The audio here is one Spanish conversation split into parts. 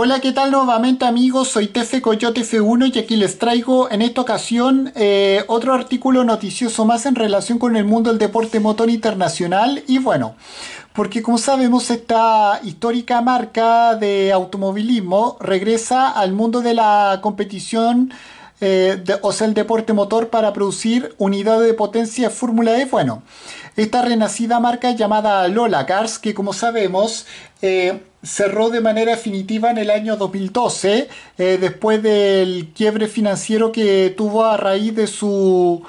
Hola, ¿qué tal nuevamente amigos? Soy TC Coyote F1 y aquí les traigo en esta ocasión eh, otro artículo noticioso más en relación con el mundo del deporte motor internacional y bueno, porque como sabemos esta histórica marca de automovilismo regresa al mundo de la competición eh, o sea, el deporte motor para producir unidades de potencia Fórmula E. Bueno, esta renacida marca llamada Lola Cars, que como sabemos eh, cerró de manera definitiva en el año 2012, eh, después del quiebre financiero que tuvo a raíz de su,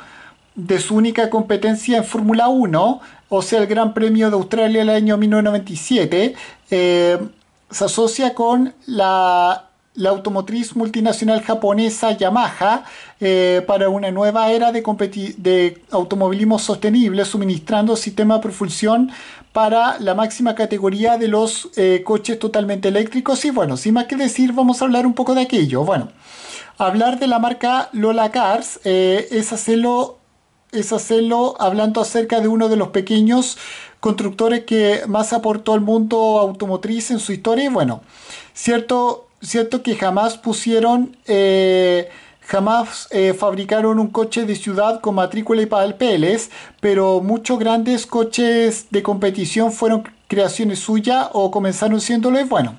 de su única competencia en Fórmula 1, o sea, el Gran Premio de Australia el año 1997. Eh, se asocia con la la automotriz multinacional japonesa Yamaha eh, para una nueva era de, automovilismo sostenible, suministrando sistema de propulsión para la máxima categoría de los eh, coches totalmente eléctricos. Y bueno, sin más que decir, vamos a hablar un poco de aquello. Bueno, hablar de la marca Lola Cars eh, es hacerlo es hacerlo hablando acerca de uno de los pequeños constructores que más aportó al mundo automotriz en su historia. Y bueno, cierto, cierto que jamás pusieron, eh, jamás eh, fabricaron un coche de ciudad con matrícula y papeles, pero muchos grandes coches de competición fueron creaciones suyas o comenzaron siéndolo. Bueno,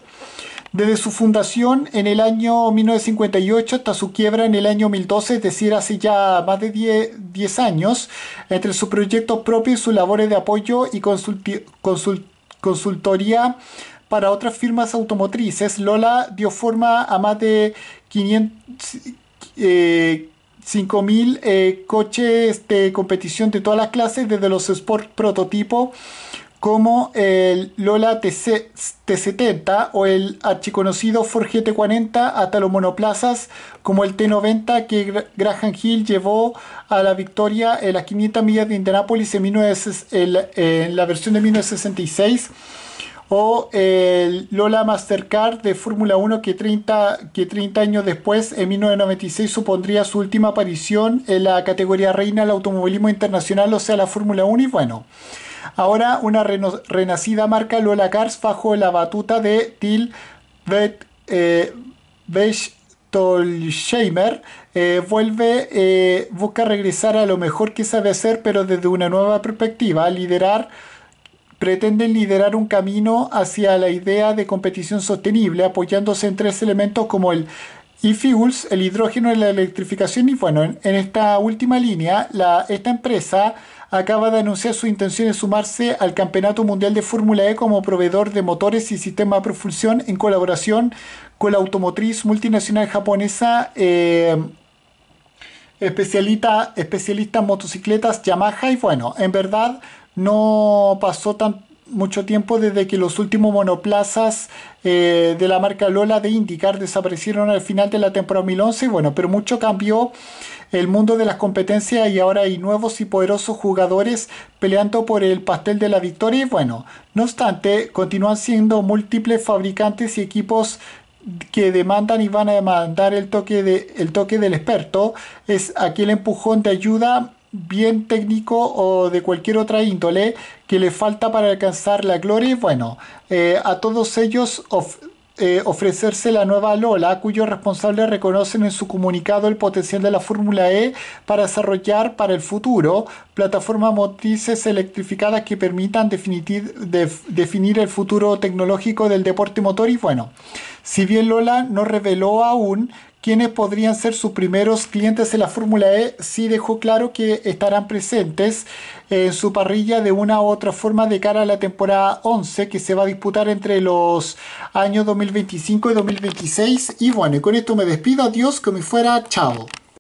desde su fundación en el año 1958 hasta su quiebra en el año 2012, es decir, hace ya más de 10, años, entre su proyecto propio y sus labores de apoyo y consultoría para otras firmas automotrices. Lola dio forma a más de 5.000 eh, eh, coches de competición de todas las clases, desde los Sport Prototipo como el Lola T70 o el archiconocido Ford GT40 hasta los monoplazas como el T90 que Graham Hill llevó a la victoria en las 500 millas de Indianapolis en, en la versión de 1966 o el Lola Mastercard de Fórmula 1 que 30, que 30 años después, en 1996, supondría su última aparición en la categoría reina del automovilismo internacional, o sea, la Fórmula 1 y bueno. Ahora una renacida marca Lola Cars bajo la batuta de Till Bet, eh, eh, vuelve, eh, busca regresar a lo mejor que sabe hacer, pero desde una nueva perspectiva, liderar pretenden liderar un camino hacia la idea de competición sostenible, apoyándose en tres elementos como el e-fuels, el hidrógeno y la electrificación. Y bueno, en, esta última línea, la, esta empresa acaba de anunciar su intención de sumarse al Campeonato Mundial de Fórmula E como proveedor de motores y sistema de propulsión en colaboración con la automotriz multinacional japonesa. Eh, especialista, especialista en motocicletas Yamaha y bueno, en verdad no pasó tan mucho tiempo desde que los últimos monoplazas eh, de la marca Lola de IndyCar desaparecieron al final de la temporada 2011. Bueno, pero mucho cambió el mundo de las competencias y ahora hay nuevos y poderosos jugadores peleando por el pastel de la victoria. Y bueno, no obstante, continúan siendo múltiples fabricantes y equipos que demandan y van a demandar el toque, el toque del experto. Es aquel empujón de ayuda bien técnico o de cualquier otra índole que le falta para alcanzar la gloria. bueno, eh, a todos ellos eh, ofrecerse la nueva Lola, cuyos responsables reconocen en su comunicado el potencial de la Fórmula E para desarrollar para el futuro plataformas motrices electrificadas que permitan definir el futuro tecnológico del deporte motor. Y bueno, si bien Lola no reveló aún quienes podrían ser sus primeros clientes en la Fórmula E, sí dejó claro que estarán presentes en su parrilla de una u otra forma de cara a la temporada 11 que se va a disputar entre los años 2025 y 2026. Y bueno, y con esto me despido, adiós, me fuera, chao.